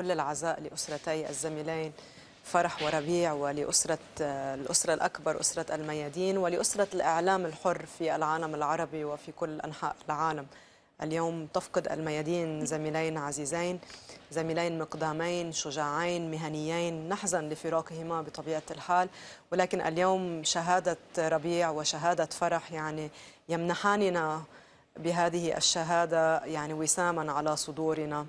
كل العزاء لأسرتي الزميلين فرح وربيع ولأسرة آه، الأسرة الأكبر أسرة الميادين ولأسرة الإعلام الحر في العالم العربي وفي كل أنحاء العالم اليوم تفقد الميادين زميلين عزيزين زميلين مقدامين شجاعين مهنيين نحزن لفراقهما بطبيعة الحال ولكن اليوم شهادة ربيع وشهادة فرح يعني يمنحاننا بهذه الشهادة يعني وساما على صدورنا